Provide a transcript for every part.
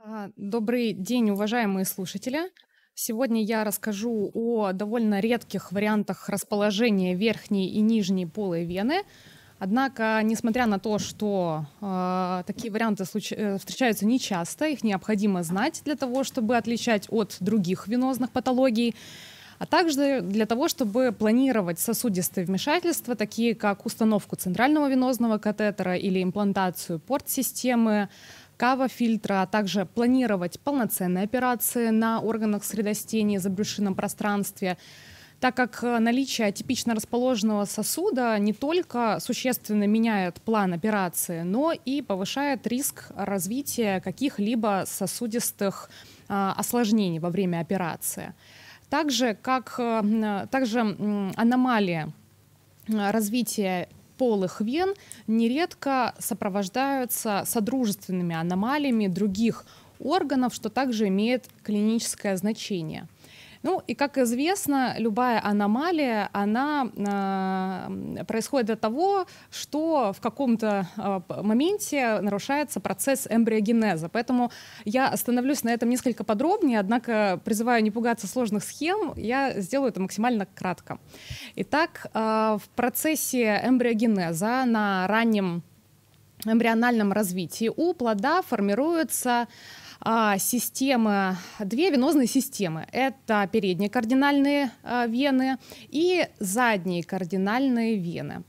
А, добрый день, уважаемые слушатели. Сегодня я расскажу о довольно редких вариантах расположения верхней и нижней полой вены. Однако, несмотря на то, что э, такие варианты случ... Э, встречаются нечасто, их необходимо знать для того, чтобы отличать от других венозных патологий, а также для того, чтобы планировать сосудистые вмешательства, такие как установку центрального венозного катетера или имплантацию порт-системы, кава-фильтра, а также планировать полноценные операции на органах средостения, забрюшинном пространстве, так как э, наличие типично расположенного сосуда не только существенно меняет план операции, но и повышает риск развития каких-либо сосудистых э, осложнений во время операции. Также, как, э, также аномалия развития полых вен нередко сопровождаются содружественными аномалиями других органов, что также имеет клиническое значение. Ну и, как известно, любая аномалия, она э, происходит от того, что в каком-то э, моменте нарушается процесс эмбриогенеза. Поэтому я остановлюсь на этом несколько подробнее, однако призываю не пугаться сложных схем, я сделаю это максимально кратко. Итак, э, в процессе эмбриогенеза на раннем эмбриональном развитии у плода формируется а, системы, две венозные системы. Это передние кардинальные а, вены и задние кардинальные вены.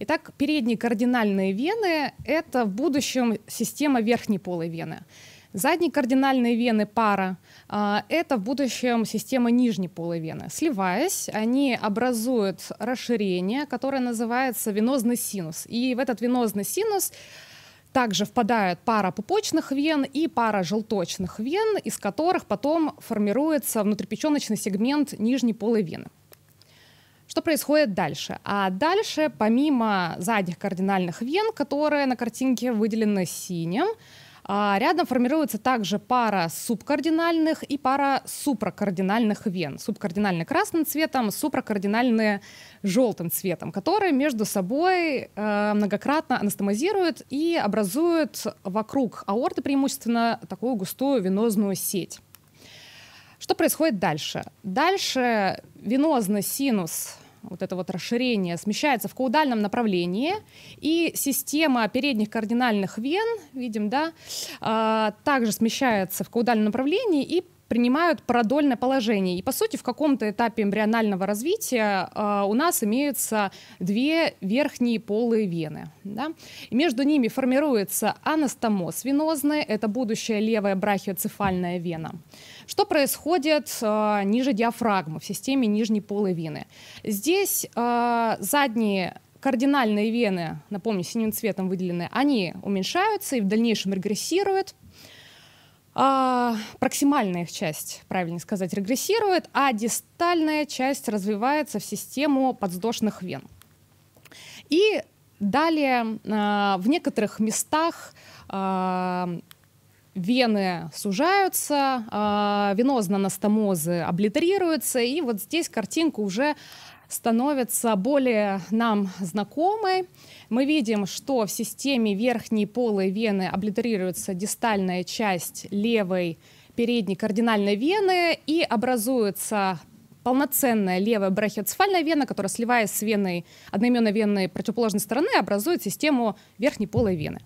Итак, передние кардинальные вены – это в будущем система верхней полой вены. Задние кардинальные вены пара а, – это в будущем система нижней полой вены. Сливаясь, они образуют расширение, которое называется венозный синус. И в этот венозный синус также впадает пара пупочных вен и пара желточных вен, из которых потом формируется внутрипеченочный сегмент нижней полой вены. Что происходит дальше? А дальше, помимо задних кардинальных вен, которые на картинке выделены синим, а рядом формируется также пара субкардинальных и пара супракардинальных вен. Субкардинальные красным цветом, супракардинальные желтым цветом, которые между собой э, многократно анастомозируют и образуют вокруг аорты преимущественно такую густую венозную сеть. Что происходит дальше? Дальше венозный синус вот это вот расширение, смещается в каудальном направлении, и система передних кардинальных вен, видим, да, а, также смещается в каудальном направлении и принимают продольное положение. И, по сути, в каком-то этапе эмбрионального развития э, у нас имеются две верхние полые вены. Да? И между ними формируется анастомоз венозный, это будущая левая брахиоцефальная вена. Что происходит э, ниже диафрагмы, в системе нижней половины? Здесь э, задние кардинальные вены, напомню, синим цветом выделены, они уменьшаются и в дальнейшем регрессируют. А, проксимальная их часть, правильно сказать, регрессирует, а дистальная часть развивается в систему подвздошных вен. И далее а, в некоторых местах э, вены сужаются, а, венозно настомозы облитерируются, и вот здесь картинка уже становится более нам знакомой. Мы видим, что в системе верхней полой вены облитерируется дистальная часть левой передней кардинальной вены и образуется полноценная левая брахиоцефальная вена, которая, сливаясь с веной одноименной вены противоположной стороны, образует систему верхней полой вены.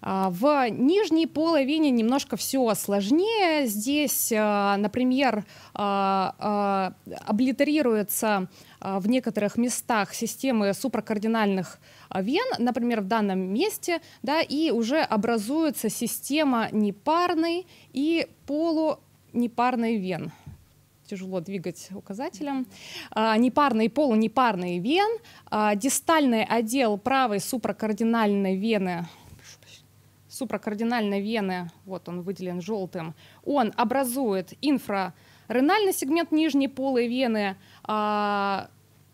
А, в нижней половине немножко все сложнее. Здесь, а, например, а, облитерируется в некоторых местах системы супракардинальных вен, например, в данном месте, да, и уже образуется система непарной и полунепарной вен тяжело двигать указателем. А, непарный и полунепарный вен, а, дистальный отдел правой супракардинальной вены супракардинальной вены, вот он выделен желтым, он образует инфраренальный сегмент нижней полой вены, а,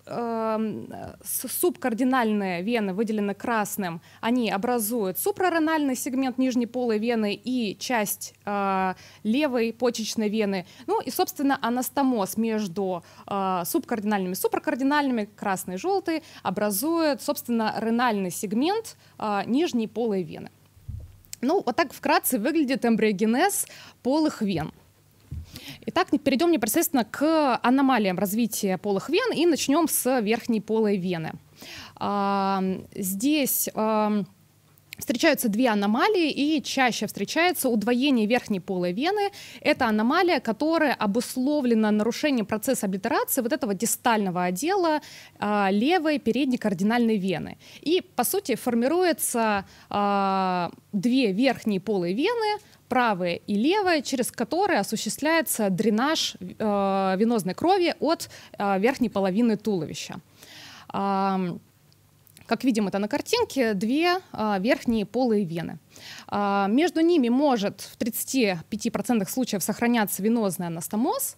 эм, субкардинальные вены выделены красным, они образуют супраренальный сегмент нижней полой вены и часть а, левой почечной вены. Ну и, собственно, анастомоз между а, субкардинальными и супракардинальными, красный и желтый, образует, собственно, ренальный сегмент а, нижней полой вены. Ну, вот так вкратце выглядит эмбриогенез полых вен. Итак, перейдем непосредственно к аномалиям развития полых вен и начнем с верхней полой вены. здесь Встречаются две аномалии, и чаще встречается удвоение верхней полой вены. Это аномалия, которая обусловлена нарушением процесса облитерации вот этого дистального отдела э, левой передней кардинальной вены. И, по сути, формируется э, две верхние полые вены, правая и левая, через которые осуществляется дренаж э, венозной крови от э, верхней половины туловища. Э, как видим это на картинке, две а, верхние полые вены. А, между ними может в 35% случаев сохраняться венозный анастомоз,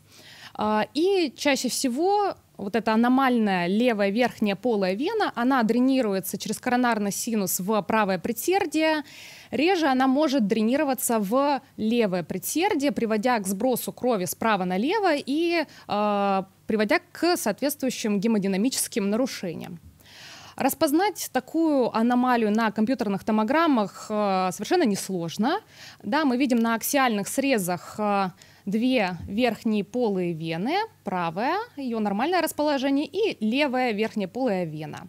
а, и чаще всего вот эта аномальная левая верхняя полая вена, она дренируется через коронарный синус в правое предсердие, реже она может дренироваться в левое предсердие, приводя к сбросу крови справа налево и э, приводя к соответствующим гемодинамическим нарушениям. Распознать такую аномалию на компьютерных томограммах э, совершенно несложно. Да, мы видим на аксиальных срезах э, две верхние полые вены, правая, ее нормальное расположение, и левая верхняя полая вена.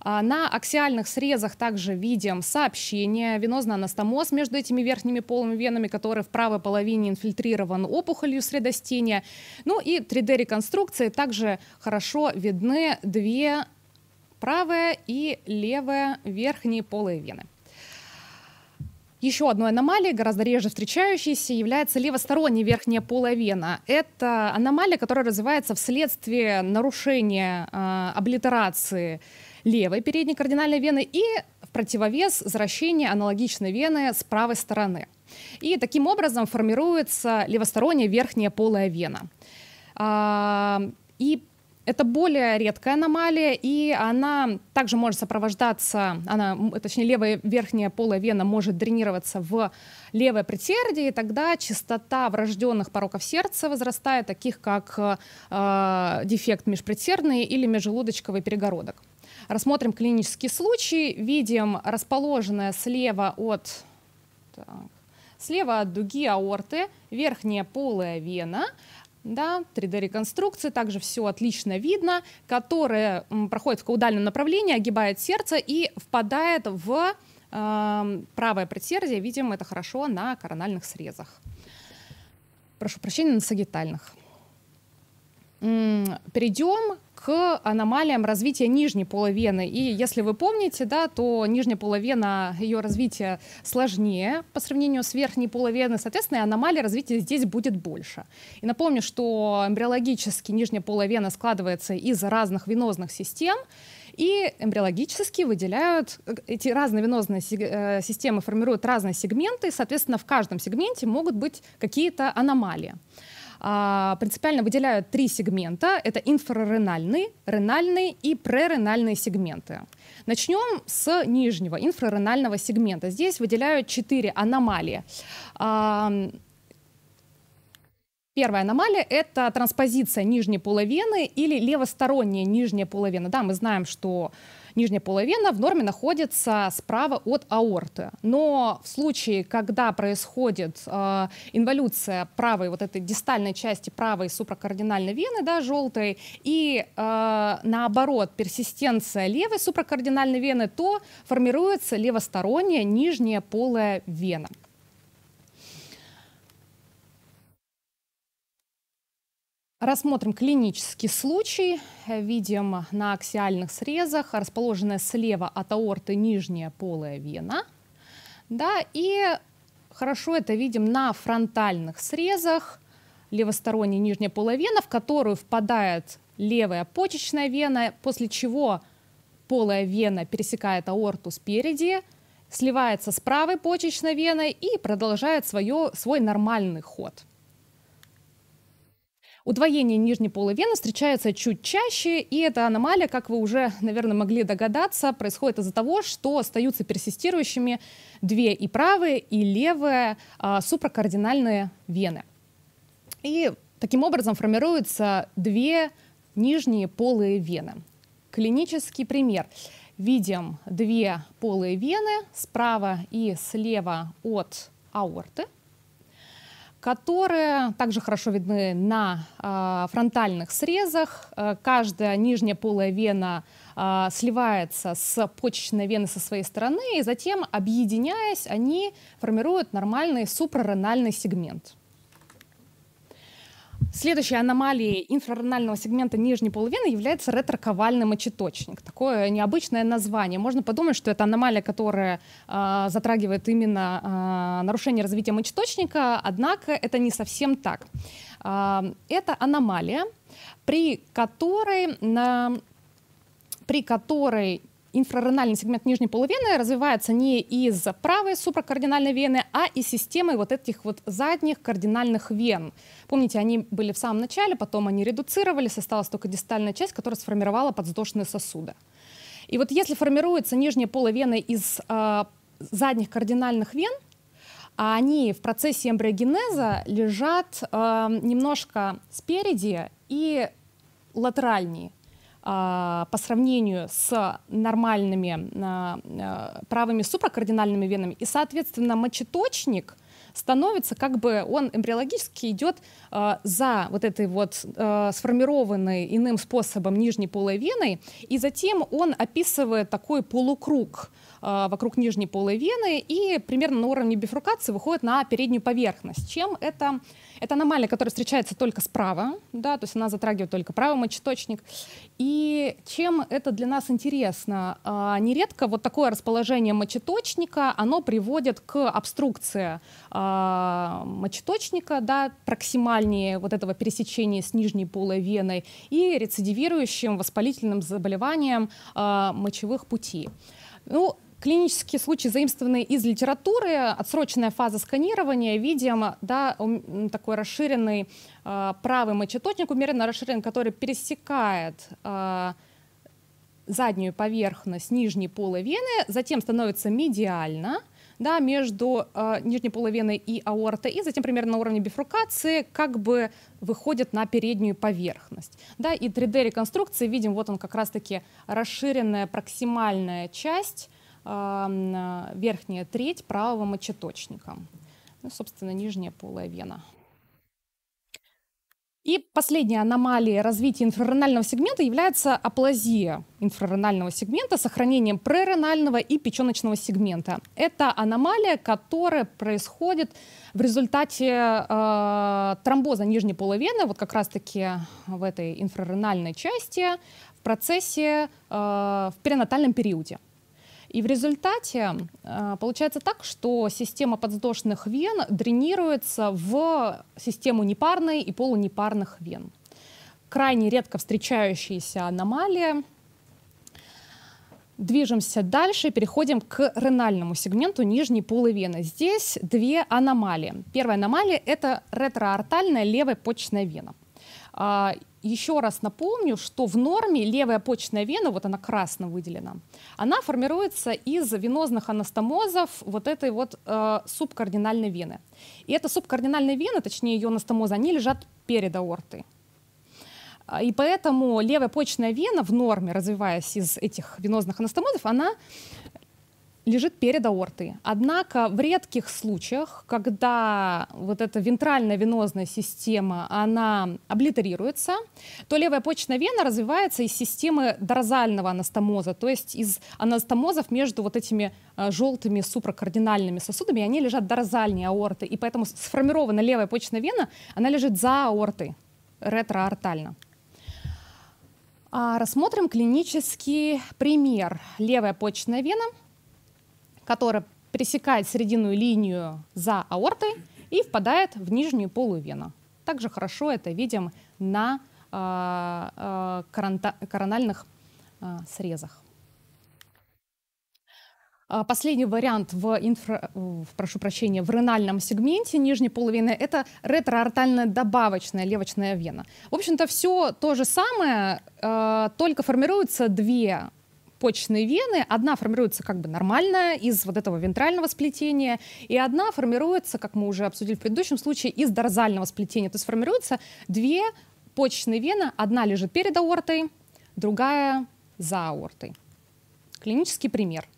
А на аксиальных срезах также видим сообщение венозно-анастомоз между этими верхними полыми венами, который в правой половине инфильтрирован опухолью средостения. Ну и 3D-реконструкции также хорошо видны две правая и левая верхние полые вены. Еще одной аномалией, гораздо реже встречающейся, является левосторонняя верхняя вена. Это аномалия, которая развивается вследствие нарушения э, облитерации левой передней кардинальной вены и в противовес заращения аналогичной вены с правой стороны. И таким образом формируется левосторонняя верхняя полая вена. Э, и это более редкая аномалия, и она также может сопровождаться, она, точнее, левая верхняя полая вена может дренироваться в левое предсердие, и тогда частота врожденных пороков сердца возрастает, таких как э, дефект межпредсердной или межжелудочковой перегородок. Рассмотрим клинический случай. Видим расположенное слева от... Так, слева от дуги аорты верхняя полая вена, да, 3D-реконструкции, также все отлично видно, которая проходит в каудальном направлении, огибает сердце и впадает в э, правое предсердие, видим это хорошо на корональных срезах. Прошу прощения, на сагитальных перейдем к аномалиям развития нижней половины. И если вы помните, да, то нижняя половина, ее развитие сложнее по сравнению с верхней половиной, соответственно, аномалий развития здесь будет больше. И напомню, что эмбриологически нижняя половина складывается из разных венозных систем, и эмбриологически выделяют э, эти разные венозные э, системы формируют разные сегменты, и, соответственно, в каждом сегменте могут быть какие-то аномалии. А, принципиально выделяют три сегмента. Это инфраренальные, ренальный и преренальные сегменты. Начнем с нижнего, инфраренального сегмента. Здесь выделяют четыре аномалии. А, первая аномалия – это транспозиция нижней половины или левосторонняя нижняя половина. Да, мы знаем, что Нижняя половина в норме находится справа от аорты. Но в случае, когда происходит э, инволюция правой, вот этой дистальной части правой супракардинальной вены, да, желтой, и э, наоборот персистенция левой супракардинальной вены, то формируется левосторонняя нижняя полая вена. Рассмотрим клинический случай. Видим на аксиальных срезах расположенная слева от аорты нижняя полая вена. Да, и хорошо это видим на фронтальных срезах левосторонней нижней полая вена, в которую впадает левая почечная вена, после чего полая вена пересекает аорту спереди, сливается с правой почечной веной и продолжает свое, свой нормальный ход – Удвоение нижней полой вены встречается чуть чаще, и эта аномалия, как вы уже, наверное, могли догадаться, происходит из-за того, что остаются персистирующими две и правые, и левые а, супракардинальные вены. И таким образом формируются две нижние полые вены. Клинический пример. Видим две полые вены справа и слева от аорты – которые также хорошо видны на э, фронтальных срезах. Э, каждая нижняя полая вена э, сливается с почечной вены со своей стороны, и затем, объединяясь, они формируют нормальный супрарональный сегмент. Следующей аномалией инфраронального сегмента нижней половины является ретроковальный мочеточник. Такое необычное название. Можно подумать, что это аномалия, которая э, затрагивает именно э, нарушение развития мочеточника, однако это не совсем так. Э, это аномалия, при которой на при которой инфраренальный сегмент нижней половины развивается не из правой супракардинальной вены, а из системы вот этих вот задних кардинальных вен. Помните, они были в самом начале, потом они редуцировались, осталась только дистальная часть, которая сформировала подвздошные сосуды. И вот если формируется нижняя половина из э, задних кардинальных вен, а они в процессе эмбриогенеза лежат э, немножко спереди и латеральнее. А, по сравнению с нормальными а, а, правыми супракардинальными венами. И, соответственно, мочеточник становится как бы, он эмбриологически идет за вот этой вот сформированной иным способом нижней полой веной, и затем он описывает такой полукруг вокруг нижней полой вены и примерно на уровне бифрукации выходит на переднюю поверхность. Чем это это аномалия, которая встречается только справа, да, то есть она затрагивает только правый мочеточник. И чем это для нас интересно? А, нередко вот такое расположение мочеточника, оно приводит к обструкции а, мочеточника, да, проксимальнее вот этого пересечения с нижней полой веной и рецидивирующим воспалительным заболеванием а, мочевых путей. Ну, Клинические случаи заимствованные из литературы, отсроченная фаза сканирования, видим да, такой расширенный э, правый мочеточник, умеренно расширен, который пересекает э, заднюю поверхность нижней полой вены, затем становится медиально, да, между э, нижней половиной и аортой, и затем примерно на уровне бифрукации как бы выходит на переднюю поверхность. Да, и 3D-реконструкции видим, вот он как раз-таки расширенная проксимальная часть верхняя треть правого мочеточника. Ну, собственно, нижняя полая вена. И последняя аномалия развития инфраронального сегмента является аплазия инфраронального сегмента с сохранением преренального и печеночного сегмента. Это аномалия, которая происходит в результате э, тромбоза нижней половины, вот как раз-таки в этой инфраренальной части, в процессе, э, в перинатальном периоде. И в результате э, получается так, что система подвздошных вен дренируется в систему непарной и полунепарных вен. Крайне редко встречающиеся аномалии. Движемся дальше, переходим к ренальному сегменту нижней полой вены. Здесь две аномалии. Первая аномалия – это ретроартальная левая почечная вена. А, еще раз напомню, что в норме левая почечная вена, вот она красно выделена, она формируется из венозных анастомозов вот этой вот э, субкардинальной вены. И эта субкардинальная вена, точнее ее анастомозы, они лежат перед аортой. А, и поэтому левая почечная вена в норме, развиваясь из этих венозных анастомозов, она лежит перед аортой. Однако в редких случаях, когда вот эта вентральная венозная система, она облитерируется, то левая почечная вена развивается из системы дорзального анастомоза, то есть из анастомозов между вот этими э, желтыми супракардинальными сосудами, и они лежат дорзальнее аорты, и поэтому сформирована левая почечная вена, она лежит за аортой, ретроартально. А рассмотрим клинический пример. Левая почечная вена – которая пересекает срединную линию за аортой и впадает в нижнюю полую вену. Также хорошо это видим на э, э, корональных э, срезах. Последний вариант в, инфра... прошу прощения, в ренальном сегменте нижней половины – это ретроартальная добавочная левочная вена. В общем-то, все то же самое, только формируются две почечные вены. Одна формируется как бы нормально из вот этого вентрального сплетения, и одна формируется, как мы уже обсудили в предыдущем случае, из дорзального сплетения. То есть формируются две почечные вены. Одна лежит перед аортой, другая за аортой. Клинический пример.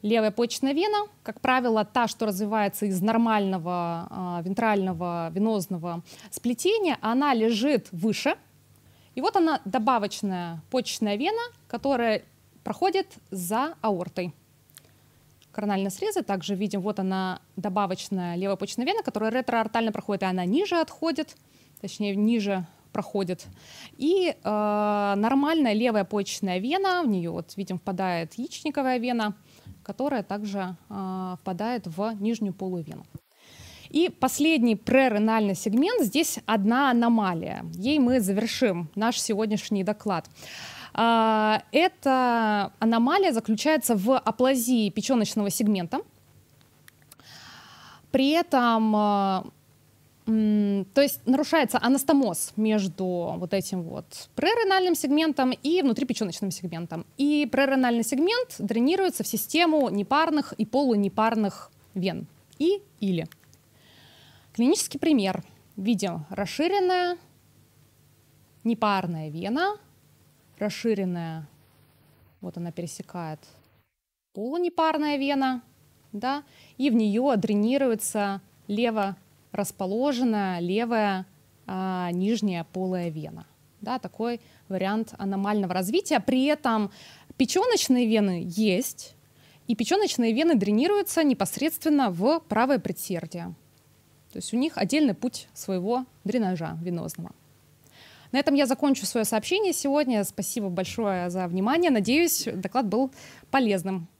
Левая почечная вена, как правило, та, что развивается из нормального э, вентрального венозного сплетения, она лежит выше. И вот она добавочная почечная вена, которая проходит за аортой. Корональные срезы также видим, вот она добавочная левая почечная вена, которая ретроартально проходит, и она ниже отходит, точнее ниже проходит. И э, нормальная левая почечная вена, в нее вот видим впадает яичниковая вена, которая также э, впадает в нижнюю полую вену. И последний преренальный сегмент. Здесь одна аномалия. Ей мы завершим наш сегодняшний доклад. А, эта аномалия заключается в аплазии печеночного сегмента. При этом а, то есть нарушается анастомоз между вот этим вот преренальным сегментом и внутрипеченочным сегментом. И преренальный сегмент дренируется в систему непарных и полунепарных вен. И или. Клинический пример. Видим расширенная непарная вена, расширенная, вот она пересекает полунепарная вена, да, и в нее дренируется лево расположенная левая а, нижняя полая вена. Да, такой вариант аномального развития. При этом печеночные вены есть, и печеночные вены дренируются непосредственно в правое предсердие. То есть у них отдельный путь своего дренажа венозного. На этом я закончу свое сообщение сегодня. Спасибо большое за внимание. Надеюсь, доклад был полезным.